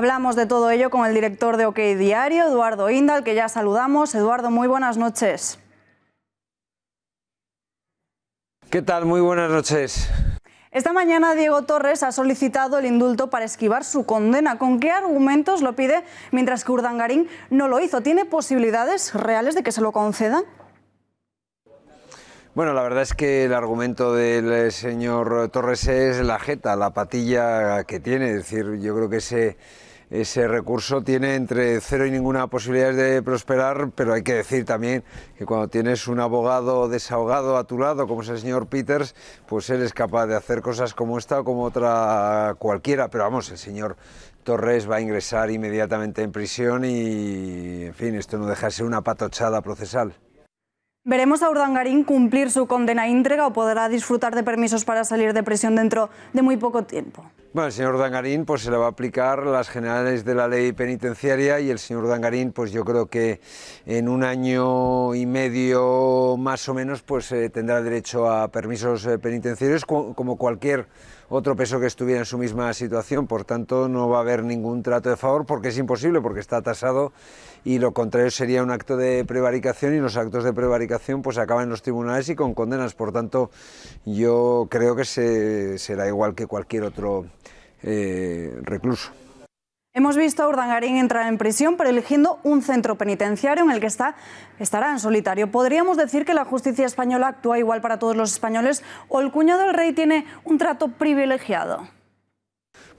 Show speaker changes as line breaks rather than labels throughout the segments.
Hablamos de todo ello con el director de OK Diario, Eduardo Indal, que ya saludamos. Eduardo, muy buenas noches.
¿Qué tal? Muy buenas noches.
Esta mañana Diego Torres ha solicitado el indulto para esquivar su condena. ¿Con qué argumentos lo pide mientras que Urdangarín no lo hizo? ¿Tiene posibilidades reales de que se lo conceda?
Bueno, la verdad es que el argumento del eh, señor Torres es la jeta, la patilla que tiene. Es decir, yo creo que ese ese recurso tiene entre cero y ninguna posibilidad de prosperar, pero hay que decir también que cuando tienes un abogado desahogado a tu lado, como es el señor Peters, pues él es capaz de hacer cosas como esta o como otra cualquiera, pero vamos, el señor Torres va a ingresar inmediatamente en prisión y, en fin, esto no deja de ser una patochada procesal.
Veremos a Urdangarín cumplir su condena íntegra o podrá disfrutar de permisos para salir de prisión dentro de muy poco tiempo.
Bueno, el señor Dangarín pues, se le va a aplicar las generales de la ley penitenciaria y el señor Dangarín, pues yo creo que en un año y medio más o menos, pues eh, tendrá derecho a permisos eh, penitenciarios como cualquier otro peso que estuviera en su misma situación. Por tanto, no va a haber ningún trato de favor porque es imposible, porque está tasado y lo contrario sería un acto de prevaricación y los actos de prevaricación pues acaban en los tribunales y con condenas. Por tanto, yo creo que será igual que cualquier otro eh, recluso.
Hemos visto a Urdangarín entrar en prisión, pero eligiendo un centro penitenciario en el que está, estará en solitario. ¿Podríamos decir que la justicia española actúa igual para todos los españoles o el cuñado del rey tiene un trato privilegiado?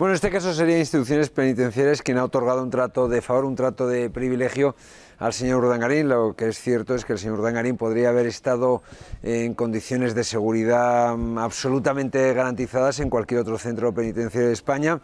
Bueno, en este caso serían instituciones penitenciarias quien ha otorgado un trato de favor, un trato de privilegio al señor Urdangarín. Lo que es cierto es que el señor Urdangarín podría haber estado en condiciones de seguridad mm, absolutamente garantizadas en cualquier otro centro penitenciario de España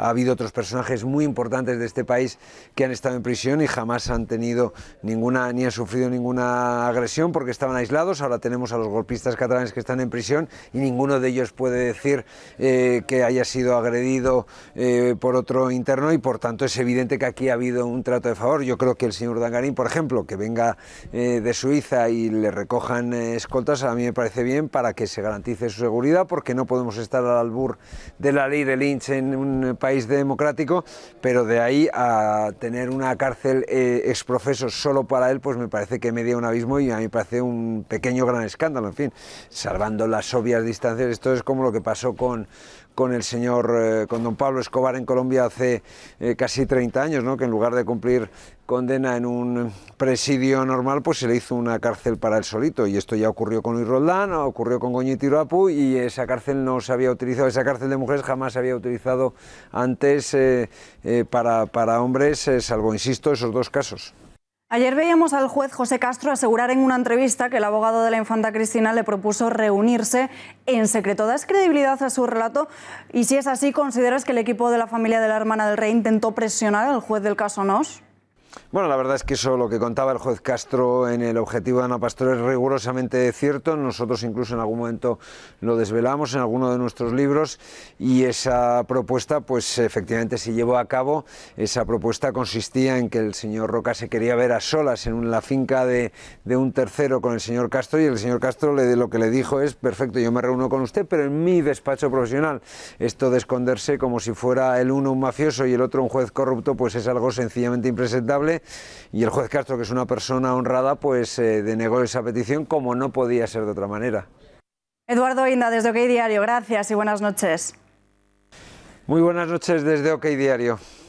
ha habido otros personajes muy importantes de este país que han estado en prisión y jamás han tenido ninguna, ni han sufrido ninguna agresión porque estaban aislados. Ahora tenemos a los golpistas catalanes que están en prisión y ninguno de ellos puede decir eh, que haya sido agredido eh, por otro interno y por tanto es evidente que aquí ha habido un trato de favor. Yo creo que el señor Dangarín, por ejemplo, que venga eh, de Suiza y le recojan escoltas, a mí me parece bien para que se garantice su seguridad porque no podemos estar al albur de la ley de Lynch en un país país democrático, pero de ahí a tener una cárcel eh, exprofeso solo para él, pues me parece que media un abismo y a mí me parece un pequeño gran escándalo. En fin, salvando las obvias distancias, esto es como lo que pasó con, con el señor, eh, con don Pablo Escobar en Colombia hace eh, casi 30 años, ¿no? que en lugar de cumplir condena en un presidio normal, pues se le hizo una cárcel para él solito. Y esto ya ocurrió con Luis ocurrió con Goñiti Irapu y esa cárcel no se había utilizado, esa cárcel de mujeres jamás se había utilizado antes eh, eh, para, hombres, eh, salvo, insisto, esos dos casos.
Ayer veíamos al juez José Castro asegurar en una entrevista que el abogado de la infanta Cristina le propuso reunirse en secreto. ¿Das credibilidad a su relato? Y si es así, ¿consideras que el equipo de la familia de la hermana del rey intentó presionar al juez del caso Nos?
Bueno, la verdad es que eso lo que contaba el juez Castro en el objetivo de Ana Pastor es rigurosamente cierto. Nosotros incluso en algún momento lo desvelamos en alguno de nuestros libros y esa propuesta, pues efectivamente se llevó a cabo. Esa propuesta consistía en que el señor Roca se quería ver a solas en la finca de, un tercero con el señor Castro y el señor Castro le, lo que le dijo es, perfecto, yo me reúno con usted, pero en mi despacho profesional. Esto de esconderse como si fuera el uno un mafioso y el otro un juez corrupto, pues es algo sencillamente impresentable y el juez Castro, que es una persona honrada, pues eh, denegó esa petición como no podía ser de otra manera.
Eduardo Inda, desde OK Diario, gracias y buenas noches.
Muy buenas noches desde OK Diario.